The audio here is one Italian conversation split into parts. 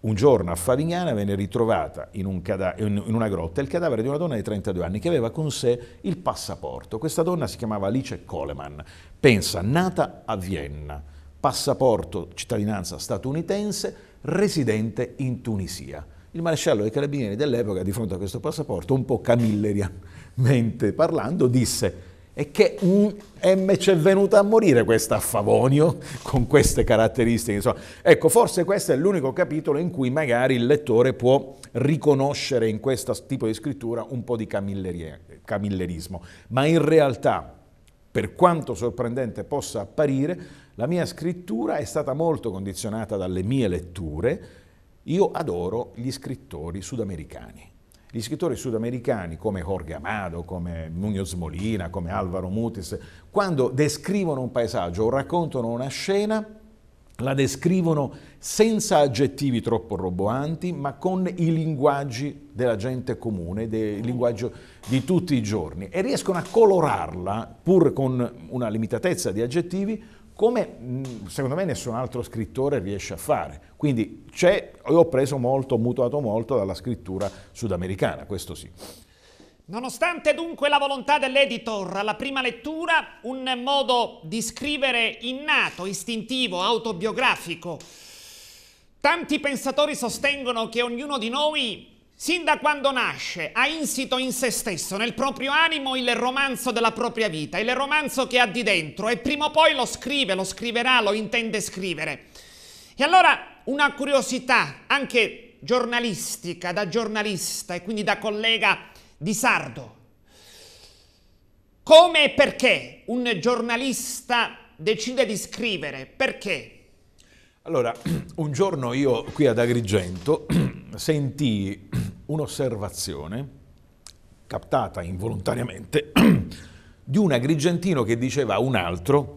Un giorno a Favignana venne ritrovata in, un in, una grotta il cadavere di una donna di 32 anni che aveva con sé il passaporto. Questa donna si chiamava Alice Coleman, pensa, nata a Vienna, passaporto cittadinanza statunitense, residente in Tunisia. Il maresciallo dei carabinieri dell'epoca, di fronte a questo passaporto, un po' camilleriamente parlando, disse è che un M c'è venuta a morire questa Favonio con queste caratteristiche. Insomma. Ecco, forse questo è l'unico capitolo in cui magari il lettore può riconoscere in questo tipo di scrittura un po' di camillerismo, ma in realtà, per quanto sorprendente possa apparire, la mia scrittura è stata molto condizionata dalle mie letture. Io adoro gli scrittori sudamericani gli scrittori sudamericani come Jorge Amado, come Muñoz Molina, come Alvaro Mutis, quando descrivono un paesaggio o raccontano una scena, la descrivono senza aggettivi troppo roboanti, ma con i linguaggi della gente comune, del linguaggio di tutti i giorni e riescono a colorarla, pur con una limitatezza di aggettivi, come mm, secondo me nessun altro scrittore riesce a fare. Quindi ho preso molto, ho mutuato molto dalla scrittura sudamericana, questo sì. Nonostante dunque la volontà dell'editor alla prima lettura, un modo di scrivere innato, istintivo, autobiografico. Tanti pensatori sostengono che ognuno di noi Sin da quando nasce ha insito in se stesso, nel proprio animo, il romanzo della propria vita, il romanzo che ha di dentro e prima o poi lo scrive, lo scriverà, lo intende scrivere. E allora una curiosità anche giornalistica, da giornalista e quindi da collega di Sardo. Come e perché un giornalista decide di scrivere? Perché? Allora, un giorno io qui ad Agrigento sentii un'osservazione captata involontariamente di un agrigentino che diceva a un altro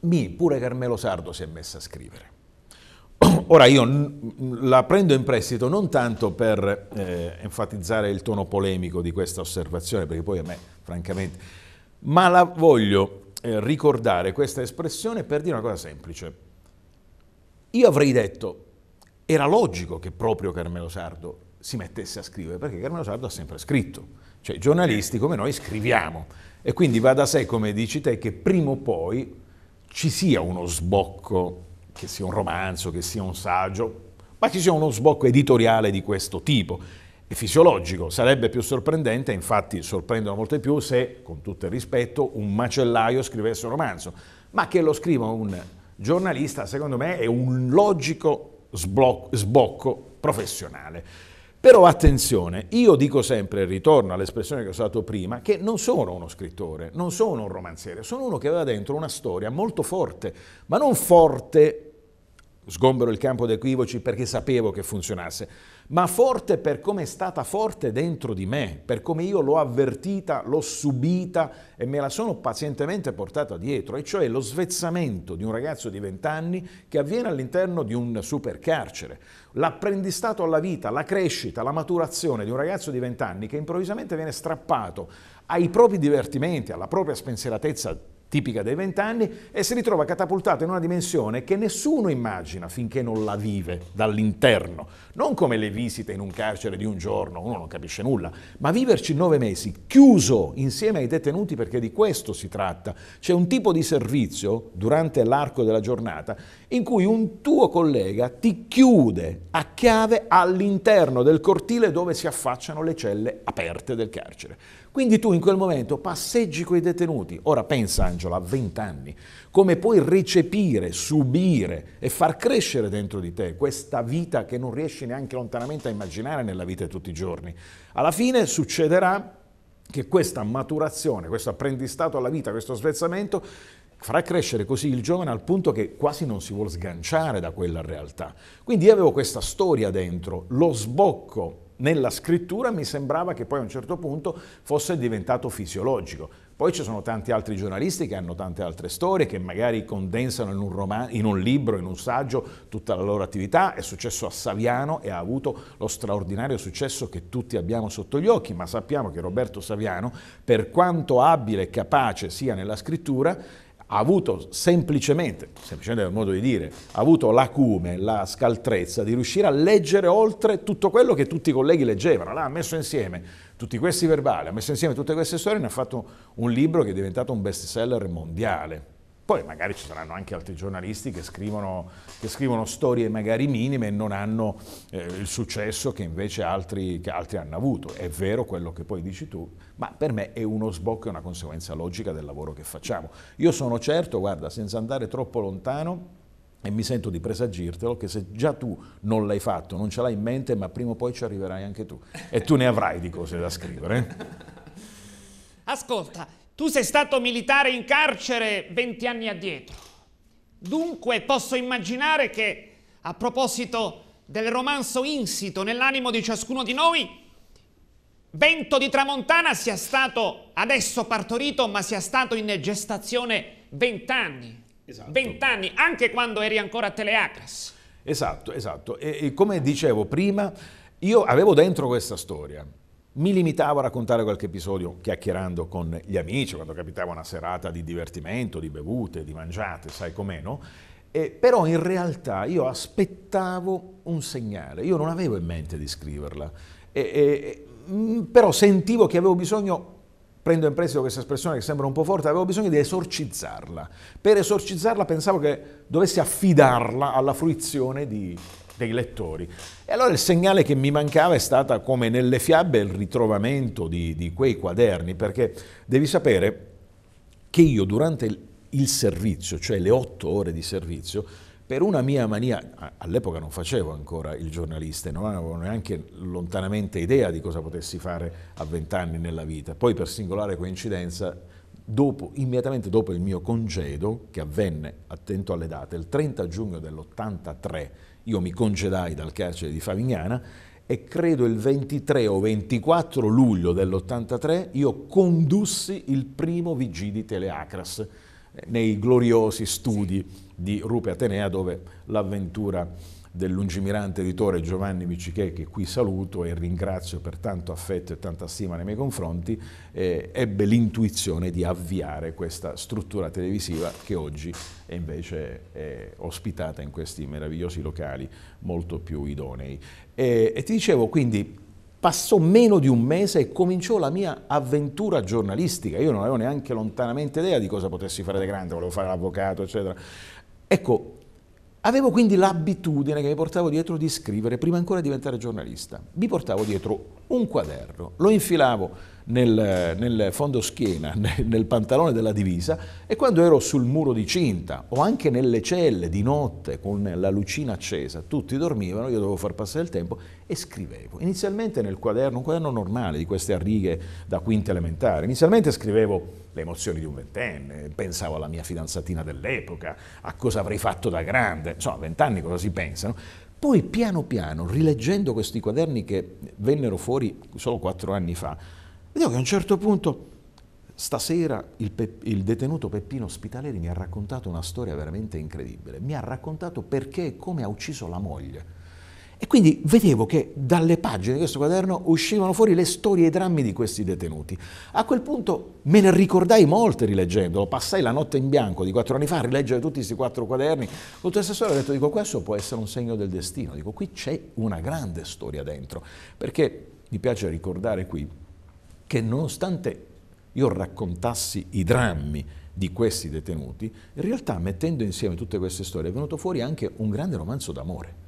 mi pure Carmelo Sardo si è messa a scrivere. Ora io la prendo in prestito non tanto per eh, enfatizzare il tono polemico di questa osservazione, perché poi a me francamente, ma la voglio eh, ricordare questa espressione per dire una cosa semplice. Io avrei detto era logico che proprio Carmelo Sardo si mettesse a scrivere, perché Carmelo Sardo ha sempre scritto. Cioè i giornalisti come noi scriviamo. E quindi va da sé, come dici te, che prima o poi ci sia uno sbocco, che sia un romanzo, che sia un saggio, ma ci sia uno sbocco editoriale di questo tipo. È fisiologico, sarebbe più sorprendente, infatti sorprendono molto di più se, con tutto il rispetto, un macellaio scrivesse un romanzo, ma che lo scriva un giornalista, secondo me, è un logico sbocco professionale. Però attenzione, io dico sempre, ritorno all'espressione che ho usato prima, che non sono uno scrittore, non sono un romanziere, sono uno che aveva dentro una storia molto forte, ma non forte sgombero il campo da equivoci perché sapevo che funzionasse, ma forte per come è stata forte dentro di me, per come io l'ho avvertita, l'ho subita e me la sono pazientemente portata dietro, e cioè lo svezzamento di un ragazzo di 20 anni che avviene all'interno di un supercarcere, l'apprendistato alla vita, la crescita, la maturazione di un ragazzo di 20 anni che improvvisamente viene strappato ai propri divertimenti, alla propria spensieratezza tipica dei vent'anni, e si ritrova catapultato in una dimensione che nessuno immagina finché non la vive dall'interno. Non come le visite in un carcere di un giorno, uno non capisce nulla, ma viverci nove mesi chiuso insieme ai detenuti perché di questo si tratta. C'è un tipo di servizio durante l'arco della giornata in cui un tuo collega ti chiude a chiave all'interno del cortile dove si affacciano le celle aperte del carcere. Quindi tu in quel momento passeggi con i detenuti. Ora pensa Angela, a 20 anni, come puoi recepire, subire e far crescere dentro di te questa vita che non riesci neanche lontanamente a immaginare nella vita di tutti i giorni. Alla fine succederà che questa maturazione, questo apprendistato alla vita, questo svezzamento farà crescere così il giovane al punto che quasi non si vuole sganciare da quella realtà. Quindi io avevo questa storia dentro, lo sbocco nella scrittura mi sembrava che poi a un certo punto fosse diventato fisiologico. Poi ci sono tanti altri giornalisti che hanno tante altre storie, che magari condensano in un, roman- in un libro, in un saggio, tutta la loro attività. È successo a Saviano e ha avuto lo straordinario successo che tutti abbiamo sotto gli occhi, ma sappiamo che Roberto Saviano, per quanto abile e capace sia nella scrittura, ha avuto semplicemente, semplicemente è un modo di dire, ha avuto l'acume, la scaltrezza di riuscire a leggere oltre tutto quello che tutti i colleghi leggevano, l'ha messo insieme tutti questi verbali, ha messo insieme tutte queste storie e ne ha fatto un libro che è diventato un best seller mondiale. Poi magari ci saranno anche altri giornalisti che scrivono, che scrivono storie magari minime e non hanno eh, il successo che invece altri, che altri, hanno avuto. È vero quello che poi dici tu, ma per me è uno sbocco, e una conseguenza logica del lavoro che facciamo. Io sono certo, guarda, senza andare troppo lontano, e mi sento di presagirtelo che se già tu non l'hai fatto, non ce l'hai in mente, ma prima o poi ci arriverai anche tu. E tu ne avrai di cose da scrivere. Eh. Ascolta, tu sei stato militare in carcere 20 anni addietro. Dunque posso immaginare che, a proposito del romanzo insito nell'animo di ciascuno di noi, Vento di Tramontana sia stato adesso partorito, ma sia stato in gestazione 20 anni. Esatto. 20 anni, anche quando eri ancora a Teleacras. Esatto, esatto. E, e come dicevo prima, io avevo dentro questa storia mi limitavo a raccontare qualche episodio chiacchierando con gli amici, quando capitava una serata di divertimento, di bevute, di mangiate, sai com'è, no? Eh, però in realtà io aspettavo un segnale, io non avevo in mente di scriverla, eh, eh, però sentivo che avevo bisogno, prendo in prestito questa espressione che sembra un po' forte, avevo bisogno di esorcizzarla. Per esorcizzarla pensavo che dovessi affidarla alla fruizione di dei lettori. E allora il segnale che mi mancava è stato come nelle fiabe il ritrovamento di, di quei quaderni, perché devi sapere che io durante il, il servizio, cioè le otto ore di servizio, per una mia mania, all'epoca non facevo ancora il giornalista, non avevo neanche lontanamente idea di cosa potessi fare a vent'anni nella vita. Poi per singolare coincidenza, dopo, immediatamente dopo il mio congedo, che avvenne, attento alle date, il 30 giugno dell'83, io mi congedai dal carcere di Favignana e credo il 23 o 24 luglio dell'83 io condussi il primo VG di Teleacras eh, nei gloriosi studi di Rupe Atenea dove l'avventura del lungimirante editore Giovanni Micichè, che qui saluto e ringrazio per tanto affetto e tanta stima nei miei confronti, eh, ebbe l'intuizione di avviare questa struttura televisiva che oggi è invece è ospitata in questi meravigliosi locali molto più idonei. E, e ti dicevo quindi Passò meno di un mese e cominciò la mia avventura giornalistica. Io non avevo neanche lontanamente idea di cosa potessi fare da grande, volevo fare l'avvocato, eccetera. Ecco, Avevo quindi l'abitudine che mi portavo dietro di scrivere prima ancora di diventare giornalista. Mi portavo dietro un quaderno, lo infilavo nel, nel fondo schiena, nel, nel pantalone della divisa e quando ero sul muro di cinta o anche nelle celle di notte con la lucina accesa, tutti dormivano, io dovevo far passare il tempo e scrivevo. Inizialmente nel quaderno, un quaderno normale di queste righe da quinta elementare, inizialmente scrivevo le emozioni di un ventenne, pensavo alla mia fidanzatina dell'epoca, a cosa avrei fatto da grande, insomma, a vent'anni cosa si pensano. Poi piano piano, rileggendo questi quaderni che vennero fuori solo quattro anni fa, vedo che a un certo punto, stasera, il, Pe- il detenuto Peppino Spitaleri mi ha raccontato una storia veramente incredibile. Mi ha raccontato perché e come ha ucciso la moglie e quindi vedevo che dalle pagine di questo quaderno uscivano fuori le storie e i drammi di questi detenuti. A quel punto me ne ricordai molte rileggendolo, passai la notte in bianco di quattro anni fa a rileggere tutti questi quattro quaderni. Tutto assessore ha detto, dico, questo può essere un segno del destino, dico, qui c'è una grande storia dentro, perché mi piace ricordare qui che nonostante io raccontassi i drammi di questi detenuti, in realtà mettendo insieme tutte queste storie è venuto fuori anche un grande romanzo d'amore